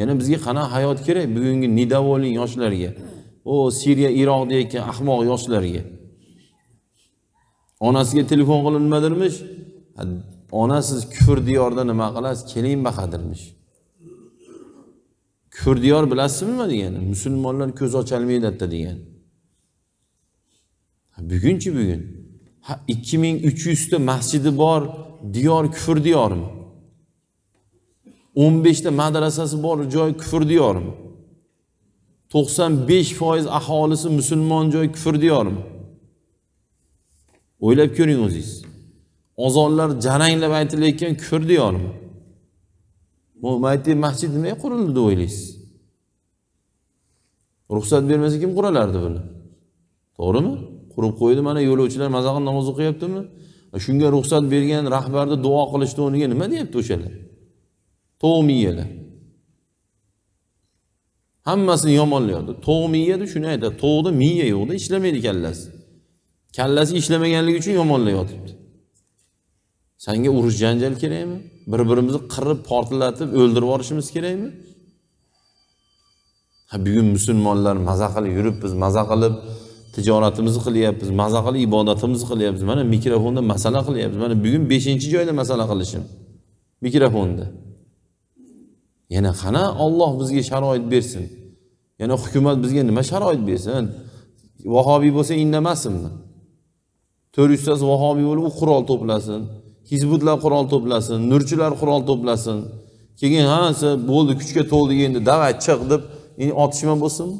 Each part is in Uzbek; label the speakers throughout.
Speaker 1: yana bizga qanaqa hayot kerak bugungi недовольный yoshlarga o siriya iroqda ekan ahmoq yoshlarga onasiga telefon qilib nima ona siz kufr diyorda nima qilasiz keling baqadirmish kufr diyor bilasizmi nima degani musulmonlar ko'z ocholmaydi degan degani bugunchi bugun ikki ming uch yuzta masjidi bor diyor kufr diyormi o'n beshta madrasasi bor joy kufr diyormi to'qson besh foiz aholisi musulmon joy kufr diyormi o'ylab ko'ring o'zingiz ozonlar jaranglab aytilayotgan kufr diyormi mayti masjid nimaga qurildi deb o'ylaysiz ruxsat bermasa kim quralardi buni to'g'rimi qurib qo'ydi mana yo'lovchilar maza qilib namoz o'qiyaptimi shunga ruxsat bergan rahbarni duo qilishni o'rniga nima deyapti o'shalar to'miya hammasini yomonlayapti to'miya deb shuni aytadi to'g'ni miya yo'qda ishlamaydi kallasi kallasi ishlamaganligi uchun yomonlayotibdi sanga urush janjal kerakmi bir birimizni qirib portlatib o'ldirib yuborishimiz kerakmi ha bugun musulmonlar maza qilib yuribmiz maza qilib tijoratimizni qilyapmiz maza qilib ibodatimizni qilyapmiz mana mikrofonda masala qilyapmiz mana bugun beshinchi joyda masala qilishim mikrofonda yana qana olloh bizga sharoit bersin yana hukumat bizga nima sharoit bersin vahobiy bo'lsa indamasinmi to'rt yuztasi vahobiy bo'lib u qurol to'plasin hizbutlar qurol to'plasin nurchilar qurol to'plasin keyin hammasi bo'ldi kuchga to'ldi endi davay chiq deb otishma bo'lsinmi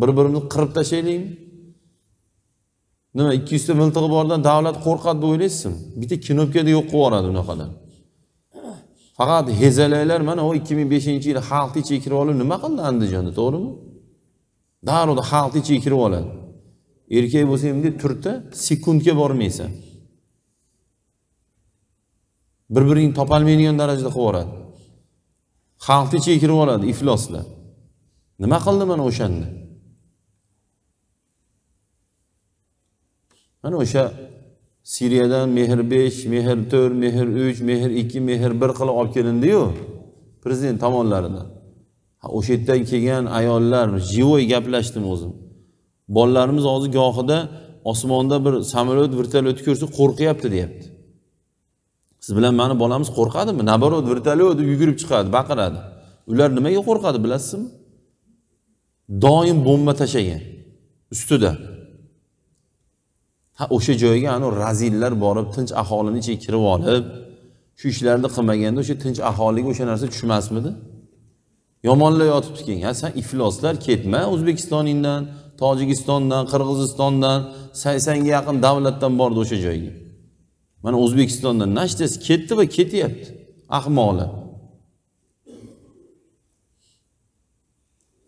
Speaker 1: bir birimizni qirib tashlaylikmi nima ikki yuzta miltig'i bordan davlat qo'rqadi deb o'ylaysizmi bitta kinopkada yo'q qilib yuboradi unaqadan faqat hezalaylar mana u ikki ming beshinchi yil xalticha kirib olib nima qildi andijonda to'g'rimi darrov ichiga kirib oladi erkak bo'lsa bunday turta sekundga bormaysan bir biringni topolmaydigan darajada qilib yuboradi xalqni ichiga kirib oladi ifloslar nima qildi mana o'shanda mana o'sha siriyadan mehr besh mehr to'rt mehr uch mehr ikki mehr bir qilib olib kelindiyu prezident tomonlaridan o'sha yerdan kelgan ayollar живой gaplashdim o'zim bolalarimiz hozir gohida osmonda bir samolyot vertolyotni ko'rsa qo'rqyapti deyapti siz bilan mani bolamiz qo'rqadimi наоборот vertolyot deb yugurib chiqadi baqiradi ular nimaga qo'rqadi bilasizmi doim bomba tashlagan ustida ha o'sha joyga anavi razillar borib tinch aholini ichiga kirib olib shu ishlarni qilmaganda o'sha tinch aholiga o'sha narsa tushmasmidi yomonlar yotibdi keyin ha san ifloslar ketma o'zbekistoningdan tojikistondan qirg'izistondan saksonga yaqin davlatdan bordi o'sha joyga mana o'zbekistondan nachtasi ketdi va ketyapti ahmoqlar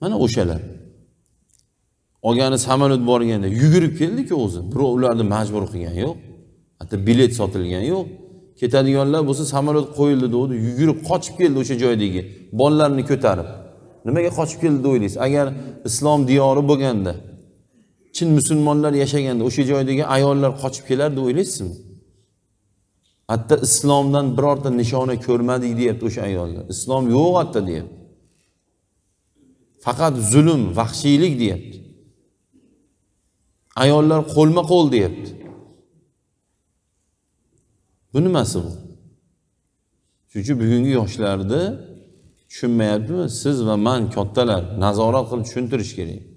Speaker 1: mana o'shalar olgani samolyot borganda yugurib keldiku o'zi birov ularni majbur qilgani yo'q hatto bilet sotilgani yo'q ketadiganlar bo'lsa samolyot qo'yildi degandi yugurib qochib keldi o'sha joydagi bolalarni ko'tarib nimaga qochib keldi deb o'ylaysiz agar islom diyori bo'lganda chin musulmonlar yashaganda o'sha joydagi ayollar qochib kelar deb o'ylaysizmi hatto islomdan birorta nishona ko'rmadik deyapti o'sha ayollar islom yo'q hatto deyapti faqat zulm vahshiylik deyapti ayollar qo'lma qo'l deyapti bu nimasi bu shuning uchun bugungi yoshlarni tushunmayaptimi siz va man kattalar nazorat qilib tushuntirish kerak